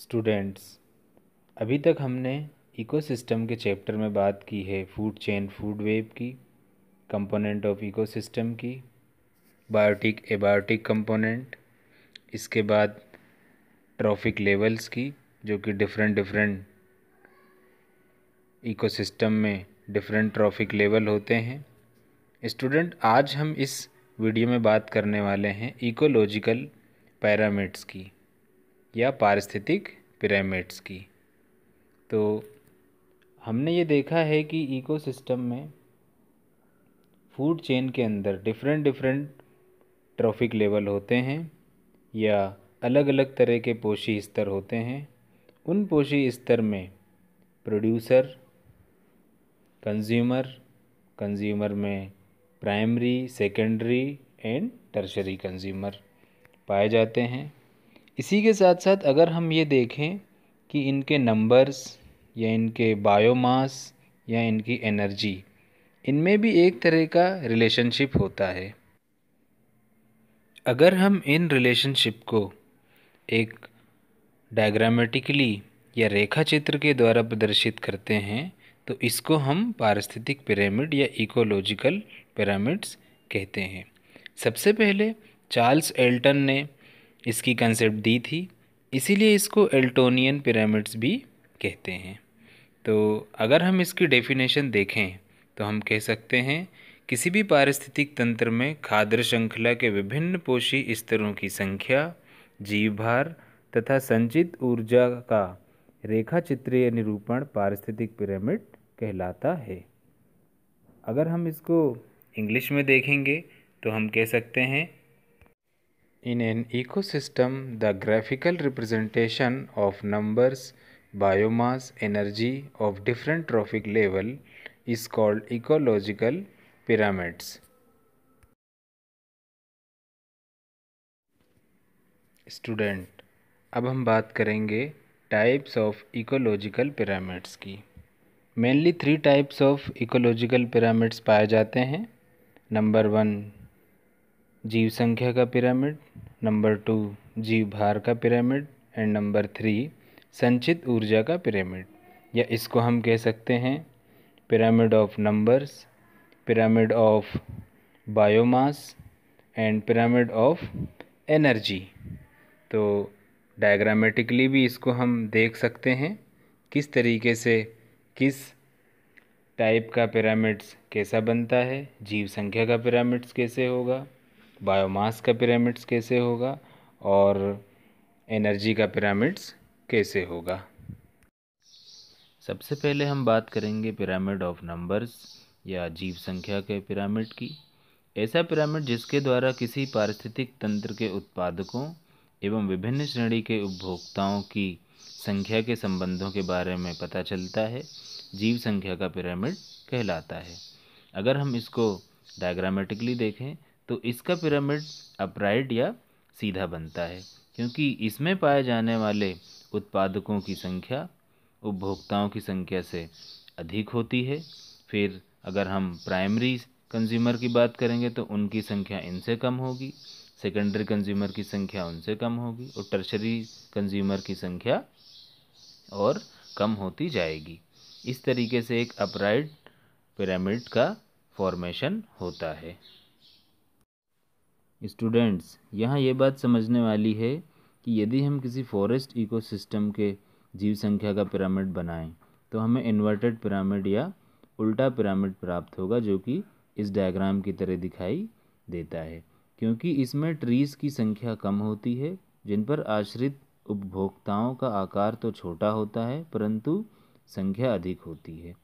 Students अभी तक हमने इकोसिस्टम के चैप्टर में बात की है फूड चेन फूड वेब की कंपोनेंट ऑफ इकोसिस्टम की बायोटिक एबायोटिक कंपोनेंट इसके बाद ट्रॉफिक लेवल्स की जो कि डिफरेंट डिफरेंट इकोसिस्टम में डिफरेंट ट्रॉफिक लेवल होते हैं स्टूडेंट आज हम इस वीडियो में बात करने वाले हैं इकोलॉजिकल पैरामिड्स की या पारिस्थितिक पिरामिड्स की तो हमने ये देखा है कि इकोसिस्टम में फूड चेन के अंदर डिफरेंट डिफरेंट ट्रॉफिक लेवल होते हैं या अलग अलग तरह के पोशी स्तर होते हैं उन पोशी स्तर में प्रोड्यूसर कंज्यूमर कंज्यूमर में primary secondary and tertiary consumer पाए जाते हैं इसी के साथ साथ अगर हम ये देखें कि इनके नंबर्स या इनके बायोमास या इनकी एनर्जी इनमें भी एक तरह का रिलेशनशिप होता है अगर हम इन रिलेशनशिप को एक डायग्रामेटिकली या रेखा चित्र के द्वारा प्रदर्शित करते हैं तो इसको हम पारिस्थितिक पिरामिड या इकोलॉजिकल पिरामिड्स कहते हैं सबसे पहले चार्ल्स एल्टन ने इसकी कंसेप्ट दी थी इसीलिए इसको एल्टोनियन पिरामिड्स भी कहते हैं तो अगर हम इसकी डेफिनेशन देखें तो हम कह सकते हैं किसी भी पारिस्थितिक तंत्र में खाद्र श्रृंखला के विभिन्न पोषी स्तरों की संख्या जीव भार तथा संचित ऊर्जा का रेखा चित्रीय निरूपण पारिस्थितिक पिरामिड कहलाता है अगर हम इसको इंग्लिश में देखेंगे तो हम कह सकते हैं In an ecosystem, the graphical representation of numbers, biomass, energy of different trophic level is called ecological pyramids. Student, अब हम बात करेंगे टाइप्स ऑफ इकोलॉजिकल पिरामिड्स की mainly three types of ecological pyramids पाए जाते हैं नंबर वन जीव संख्या का पिरामिड नंबर टू जीव भार का पिरामिड एंड नंबर थ्री संचित ऊर्जा का पिरामिड या इसको हम कह सकते हैं pyramid of numbers pyramid of biomass and pyramid of energy तो डायग्रामेटिकली भी इसको हम देख सकते हैं किस तरीके से किस टाइप का पिरामिड्स कैसा बनता है जीव संख्या का पिरामिड्स कैसे होगा बायोमास का पिरामिड्स कैसे होगा और एनर्जी का पिरामिड्स कैसे होगा सबसे पहले हम बात करेंगे पिरामिड ऑफ नंबर्स या जीव संख्या के पिरामिड की ऐसा पिरामिड जिसके द्वारा किसी पारिस्थितिक तंत्र के उत्पादकों एवं विभिन्न श्रेणी के उपभोक्ताओं की संख्या के संबंधों के बारे में पता चलता है जीव संख्या का पिरामिड कहलाता है अगर हम इसको डायग्रामेटिकली देखें तो इसका पिरामिड अपराइट या सीधा बनता है क्योंकि इसमें पाए जाने वाले उत्पादकों की संख्या उपभोक्ताओं की संख्या से अधिक होती है फिर अगर हम प्राइमरी कंज्यूमर की बात करेंगे तो उनकी संख्या इनसे कम होगी सेकेंडरी कंज्यूमर की संख्या उनसे कम होगी और टर्शरी कंज्यूमर की संख्या और कम होती जाएगी इस तरीके से एक अपराइट पिरामिड का फॉर्मेशन होता है स्टूडेंट्स यहाँ ये बात समझने वाली है कि यदि हम किसी फॉरेस्ट इकोसिस्टम के जीव संख्या का पिरामिड बनाएं तो हमें इन्वर्टेड पिरामिड या उल्टा पिरामिड प्राप्त होगा जो कि इस डायग्राम की तरह दिखाई देता है क्योंकि इसमें ट्रीज़ की संख्या कम होती है जिन पर आश्रित उपभोक्ताओं का आकार तो छोटा होता है परंतु संख्या अधिक होती है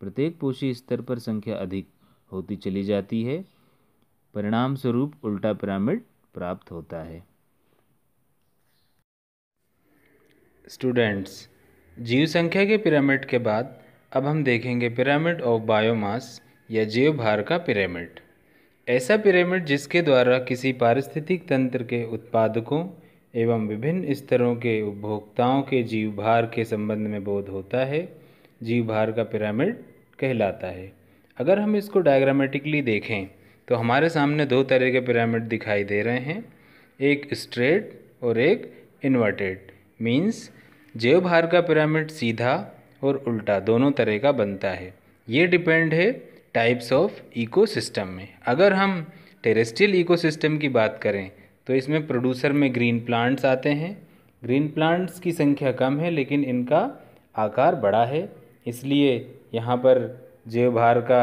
प्रत्येक पोषी स्तर पर संख्या अधिक होती चली जाती है परिणाम स्वरूप उल्टा पिरामिड प्राप्त होता है स्टूडेंट्स जीव संख्या के पिरामिड के बाद अब हम देखेंगे पिरामिड ऑफ बायोमास या जीव भार का पिरामिड ऐसा पिरामिड जिसके द्वारा किसी पारिस्थितिक तंत्र के उत्पादकों एवं विभिन्न स्तरों के उपभोक्ताओं के जीव भार के संबंध में बोध होता है जीव भार का पिरामिड कहलाता है अगर हम इसको डायग्रामेटिकली देखें तो हमारे सामने दो तरह के पिरामिड दिखाई दे रहे हैं एक स्ट्रेट और एक इन्वर्टेड मीन्स जेव भार का पिरामिड सीधा और उल्टा दोनों तरह का बनता है ये डिपेंड है टाइप्स ऑफ इकोसिस्टम में अगर हम टेरेस्ट्रियल इकोसिस्टम की बात करें तो इसमें प्रोड्यूसर में ग्रीन प्लांट्स आते हैं ग्रीन प्लांट्स की संख्या कम है लेकिन इनका आकार बड़ा है इसलिए यहाँ पर जेव भार का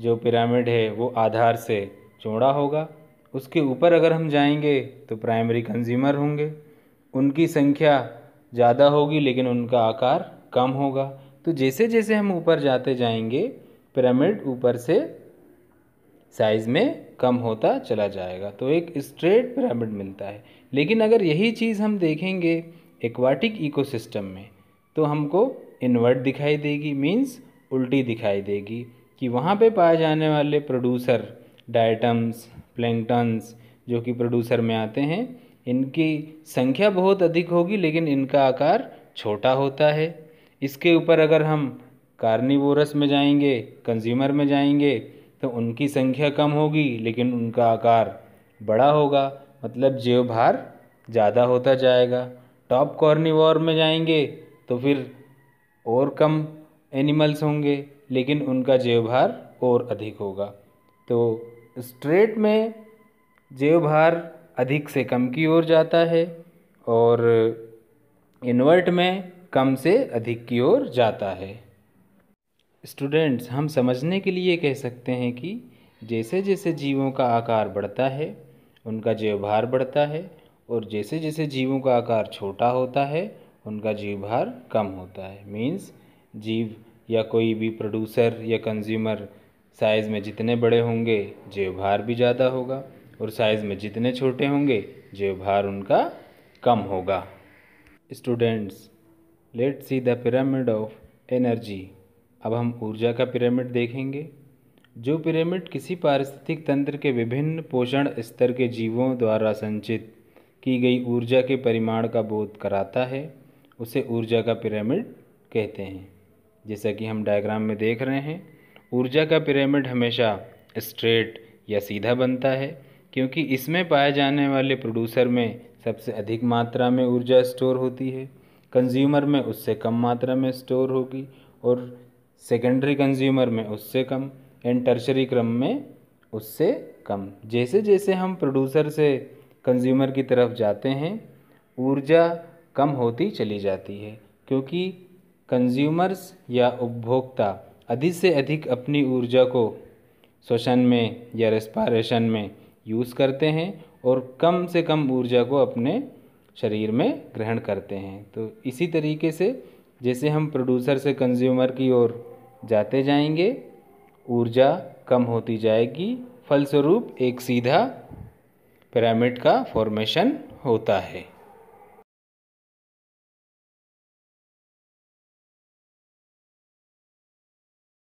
जो पिरामिड है वो आधार से चौड़ा होगा उसके ऊपर अगर हम जाएंगे तो प्राइमरी कंज्यूमर होंगे उनकी संख्या ज़्यादा होगी लेकिन उनका आकार कम होगा तो जैसे जैसे हम ऊपर जाते जाएंगे पिरामिड ऊपर से साइज़ में कम होता चला जाएगा तो एक स्ट्रेट पिरामिड मिलता है लेकिन अगर यही चीज़ हम देखेंगे एक्वाटिक इकोसिस्टम में तो हमको इन्वर्ट दिखाई देगी मीन्स उल्टी दिखाई देगी कि वहाँ पे पाए जाने वाले प्रोड्यूसर डाइटम्स प्लैंकटन्स जो कि प्रोड्यूसर में आते हैं इनकी संख्या बहुत अधिक होगी लेकिन इनका आकार छोटा होता है इसके ऊपर अगर हम कार्निवोरस में जाएंगे कंज्यूमर में जाएंगे तो उनकी संख्या कम होगी लेकिन उनका आकार बड़ा होगा मतलब जेव भार ज़्यादा होता जाएगा टॉप कॉर्निवोर में जाएंगे तो फिर और कम एनिमल्स होंगे लेकिन उनका जेव भार और अधिक होगा तो स्ट्रेट में जेव भार अधिक से कम की ओर जाता है और इन्वर्ट में कम से अधिक की ओर जाता है स्टूडेंट्स हम समझने के लिए कह सकते हैं कि जैसे जैसे जीवों का आकार बढ़ता है उनका जेव भार बढ़ता है और जैसे जैसे जीवों का आकार छोटा होता है उनका जीव भार कम होता है मीन्स जीव या कोई भी प्रोड्यूसर या कंज्यूमर साइज़ में जितने बड़े होंगे जेव भार भी ज़्यादा होगा और साइज़ में जितने छोटे होंगे जेव भार उनका कम होगा students let see the pyramid of energy अब हम ऊर्जा का पिरामिड देखेंगे जो पिरामिड किसी पारिस्थितिक तंत्र के विभिन्न पोषण स्तर के जीवों द्वारा संचित की गई ऊर्जा के परिमाण का बोध कराता है उसे ऊर्जा का पिरामिड कहते हैं जैसा कि हम डायग्राम में देख रहे हैं ऊर्जा का पिरामिड हमेशा स्ट्रेट या सीधा बनता है क्योंकि इसमें पाए जाने वाले प्रोड्यूसर में सबसे अधिक मात्रा में ऊर्जा स्टोर होती है कंज्यूमर में उससे कम मात्रा में स्टोर होगी और सेकेंडरी कंज्यूमर में उससे कम एंड टर्शरी क्रम में उससे कम जैसे जैसे हम प्रोड्यूसर से कंज्यूमर की तरफ जाते हैं ऊर्जा कम होती चली जाती है क्योंकि कंज्यूमर्स या उपभोक्ता अधिक से अधिक अपनी ऊर्जा को श्वसन में या रेस्पारेशन में यूज़ करते हैं और कम से कम ऊर्जा को अपने शरीर में ग्रहण करते हैं तो इसी तरीके से जैसे हम प्रोड्यूसर से कंज्यूमर की ओर जाते जाएंगे ऊर्जा कम होती जाएगी फलस्वरूप एक सीधा पिरामिड का फॉर्मेशन होता है